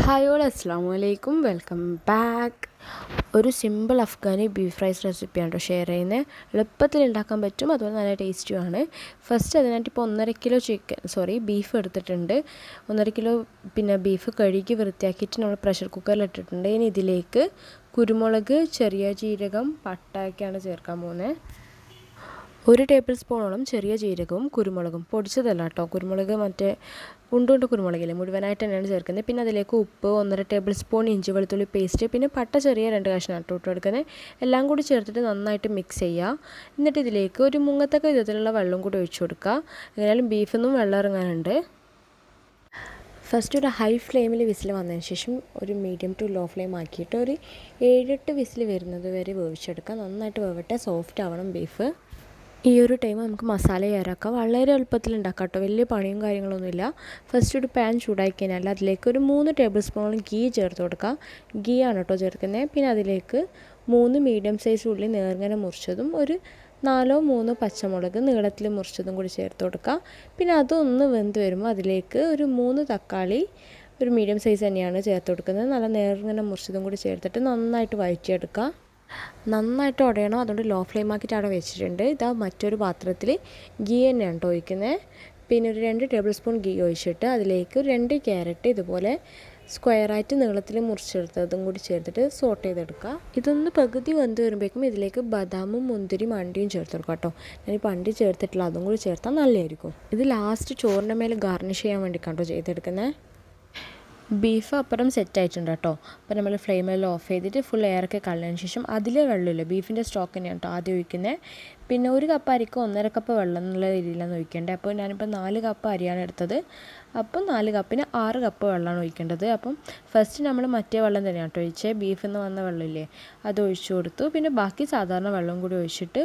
hi all അസ്സാം വലൈക്കും welcome back ഒരു സിമ്പിൾ അഫ്ഗാനി ബീഫ് റൈസ് റെസിപ്പിയാണ് കേട്ടോ ഷെയർ ചെയ്യുന്നത് എളുപ്പത്തിൽ ഉണ്ടാക്കാൻ പറ്റും അതുപോലെ നല്ല ടേസ്റ്റിയുമാണ് ഫസ്റ്റ് അതിനായിട്ട് ഇപ്പോൾ ഒന്നര കിലോ ചിക്കൻ സോറി ബീഫ് എടുത്തിട്ടുണ്ട് ഒന്നര കിലോ പിന്നെ ബീഫ് കഴുകി വൃത്തിയാക്കിയിട്ട് നമ്മൾ പ്രഷർ കുക്കറിൽ ഇട്ടിട്ടുണ്ട് ഇനി ഇതിലേക്ക് കുരുമുളക് ചെറിയ ജീരകം പട്ടയൊക്കെയാണ് ചേർക്കാൻ പോകുന്നത് ഒരു ടേബിൾ സ്പൂണോളം ചെറിയ ജീരകവും കുരുമുളകും പൊടിച്ചതല്ല കേട്ടോ കുരുമുളക് മറ്റേ ഉണ്ടുണ്ട് കുരുമുളകില്ലേ മുഴുവനായിട്ട് തന്നെയാണ് ചേർക്കുന്നത് പിന്നെ അതിലേക്ക് ഉപ്പ് ഒന്നര ടേബിൾ സ്പൂൺ ഇഞ്ചി വെളുത്തുള്ളി പേസ്റ്റ് പിന്നെ പട്ട ചെറിയ രണ്ട് കഷ്ണം ഇട്ട് ഇട്ട് കൊടുക്കുന്നത് എല്ലാം കൂടി ചേർത്തിട്ട് നന്നായിട്ട് മിക്സ് ചെയ്യുക എന്നിട്ട് ഇതിലേക്ക് ഒരു മുങ്ങത്തക്ക വിധത്തിലുള്ള വെള്ളം കൂടി ഒഴിച്ചു കൊടുക്കുക എങ്ങനെയാലും ബീഫിൽ വെള്ളം ഇറങ്ങാനുണ്ട് ഫസ്റ്റ് ഒരു ഹൈ ഫ്ലെയിമിൽ വിസിൽ വന്നതിന് ശേഷം ഒരു മീഡിയം ടു ലോ ഫ്ലെയിം ആക്കിയിട്ട് ഒരു ഏഴെട്ട് വിസിൽ വരുന്നത് വരെ വേവിച്ചെടുക്കുക നന്നായിട്ട് വേവട്ടെ സോഫ്റ്റ് ആവണം ബീഫ് ഈ ഒരു ടൈം നമുക്ക് മസാല തയ്യാറാക്കാം വളരെ എളുപ്പത്തിൽ ഉണ്ടാക്കാം കേട്ടോ വലിയ പണിയും കാര്യങ്ങളൊന്നുമില്ല ഫസ്റ്റ് ഒരു പാൻ ചൂടാക്കി കഴിഞ്ഞാൽ അതിലേക്ക് ഒരു മൂന്ന് ടേബിൾ സ്പൂണോളം ഗീ ചേർത്ത് കൊടുക്കാം ഗീ ആണ് കേട്ടോ ചേർക്കുന്നത് പിന്നെ അതിലേക്ക് മൂന്ന് മീഡിയം സൈസ് ഉള്ളി നേർങ്ങനെ മുറിച്ചതും ഒരു നാലോ മൂന്നോ പച്ചമുളക് നീളത്തിൽ മുറിച്ചതും കൂടി ചേർത്ത് കൊടുക്കുക പിന്നെ അതൊന്ന് വെന്ത് വരുമ്പോൾ അതിലേക്ക് ഒരു മൂന്ന് തക്കാളി ഒരു മീഡിയം സൈസ് തന്നെയാണ് ചേർത്ത് കൊടുക്കുന്നത് നല്ല നേർങ്ങനെ മുറിച്ചതും കൂടി ചേർത്തിട്ട് നന്നായിട്ട് വഴറ്റിയെടുക്കുക നന്നായിട്ട് ഉടയണം അതുകൊണ്ട് ലോ ഫ്ലെയിം ആക്കിയിട്ടാണ് വെച്ചിട്ടുണ്ട് ഇതാ മറ്റൊരു പാത്രത്തിൽ ഗീ തന്നെയാണ് കേട്ടോ ഒഴിക്കുന്നത് പിന്നെ ഒരു രണ്ട് ടേബിൾ സ്പൂൺ ഗീ ഒഴിച്ചിട്ട് അതിലേക്ക് രണ്ട് ക്യാരറ്റ് ഇതുപോലെ സ്ക്വയറായിട്ട് നീളത്തിൽ മുറിച്ചെടുത്തതും കൂടി ചേർത്തിട്ട് സോട്ട് ചെയ്തെടുക്കുക ഇതൊന്ന് പകുതി വന്ന് വരുമ്പോഴേക്കും ഇതിലേക്ക് ബദാമും മുന്തിരി മണ്ടിയും ചേർത്തെടുക്കുക കേട്ടോ ഞാൻ പണ്ടി ചേർത്തിട്ടില്ല അതും കൂടി ചേർത്താൽ നല്ലതായിരിക്കും ഇത് ലാസ്റ്റ് ചോറിൻ്റെ മേലെ ഗാർണിഷ് ചെയ്യാൻ വേണ്ടി കേട്ടോ ചെയ്തെടുക്കുന്നത് ബീഫ് അപ്പുറം സെറ്റ് ആയിട്ടുണ്ട് കേട്ടോ അപ്പോൾ നമ്മൾ ഫ്ലെയിം എല്ലാം ഓഫ് ചെയ്തിട്ട് ഫുൾ എയറൊക്കെ കളഞ്ഞതിന് ശേഷം അതിലേ വെള്ളമില്ല ബീഫിൻ്റെ സ്റ്റോക്ക് തന്നെയാണ് കേട്ടോ ആദ്യം ഒഴിക്കുന്നത് പിന്നെ ഒരു കപ്പ് അരിക്കും ഒന്നര കപ്പ് വെള്ളം എന്നുള്ള രീതിയിലാണ് ഒഴിക്കേണ്ടത് അപ്പോൾ ഞാനിപ്പോൾ നാല് കപ്പ് അരിയാണ് എടുത്തത് അപ്പം നാല് കപ്പിന് ആറ് കപ്പ് വെള്ളമാണ് ഒഴിക്കേണ്ടത് അപ്പം ഫസ്റ്റ് നമ്മൾ മറ്റേ വെള്ളം തന്നെയാണ് കേട്ടോ ഒഴിച്ചേ ബീഫിൽ നിന്ന് വന്ന വെള്ളമില്ലേ അത് ഒഴിച്ചു കൊടുത്തു പിന്നെ ബാക്കി സാധാരണ വെള്ളം കൂടി ഒഴിച്ചിട്ട്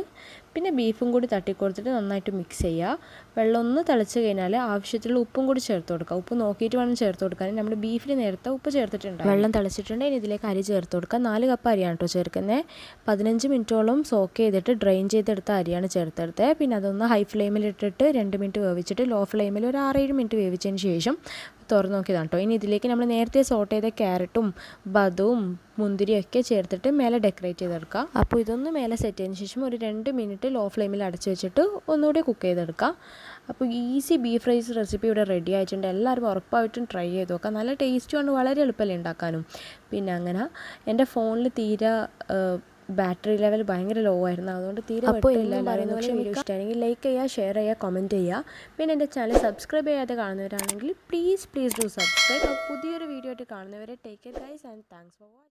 പിന്നെ ബീഫും കൂടി തട്ടിക്കൊടുത്തിട്ട് നന്നായിട്ട് മിക്സ് ചെയ്യുക വെള്ളം ഒന്ന് തിളച്ച് കഴിഞ്ഞാൽ ആവശ്യത്തിലുള്ള ഉപ്പും കൂടി ചേർത്ത് കൊടുക്കുക ഉപ്പ് നോക്കിയിട്ട് വേണം ചേർത്ത് കൊടുക്കാൻ നമ്മൾ ബീഫിന് നേരത്തെ ഉപ്പ് ചേർത്തിട്ടുണ്ട് വെള്ളം തിളച്ചിട്ടുണ്ട് ഇനി ഇതിലേക്ക് അരി ചേർത്ത് കൊടുക്കുക നാല് കപ്പ് അരിയാണ് കേട്ടോ ചേർക്കുന്നത് പതിനഞ്ച് മിനിറ്റോളം സോക്ക് ചെയ്തിട്ട് ഡ്രെയിൻ ചെയ്തെടുത്ത അരിയാണ് ചേർത്തെടുത്തത് പിന്നെ അതൊന്ന് ഹൈ ഫ്ലെയിമിലിട്ടിട്ട് രണ്ട് മിനിറ്റ് വേവിച്ചിട്ട് ലോ ഫ്ലെയിമിൽ ഒരു ആറേഴ് മിനിറ്റ് വേവിച്ചതിന് ശേഷം തുറന്ന് നോക്കിയതാണ് കേട്ടോ ഇനി ഇതിലേക്ക് നമ്മൾ നേരത്തെ സോട്ട് ചെയ്ത ക്യാരറ്റും ബദവും മുന്തിരിയൊക്കെ ചേർത്തിട്ട് മേലെ ഡെക്കറേറ്റ് ചെയ്തെടുക്കുക അപ്പോൾ ഇതൊന്ന് മേലെ സെറ്റ് ചെയ്തതിന് ശേഷം ഒരു രണ്ട് മിനിറ്റ് ലോ ഫ്ലെയിമിൽ അടച്ച് വെച്ചിട്ട് ഒന്നുകൂടി കുക്ക് ചെയ്തെടുക്കുക അപ്പോൾ ഈസി ബീഫ് ഫ്രൈസ് റെസിപ്പി ഇവിടെ റെഡി ആയിട്ടുണ്ട് എല്ലാവരും ഉറപ്പായിട്ടും ട്രൈ ചെയ്ത് നോക്കുക നല്ല ടേസ്റ്റുമാണ് വളരെ എളുപ്പമല്ലേ ഉണ്ടാക്കാനും പിന്നെ അങ്ങനെ എൻ്റെ ഫോണിൽ തീരെ ബാറ്ററി ലെവൽ ഭയങ്കര ലോ ആയിരുന്നു അതുകൊണ്ട് തീരെ പറ്റില്ല പറയുന്ന പക്ഷേ വീഡിയോ ഇഷ്ടമാണെങ്കിൽ ലൈക്ക് ചെയ്യുക ഷെയർ ചെയ്യുക കമൻറ്റ് ചെയ്യുക പിന്നെ എൻ്റെ ചാനൽ സബ്സ്ക്രൈബ് ചെയ്യാതെ കാണുന്നവരാണെങ്കിൽ പ്ലീസ് പ്ലീസ് ഡു സബ്സ്ക്രൈബ് പുതിയൊരു വീഡിയോ ആയിട്ട് കാണുന്നവരെ take care guys and thanks for watching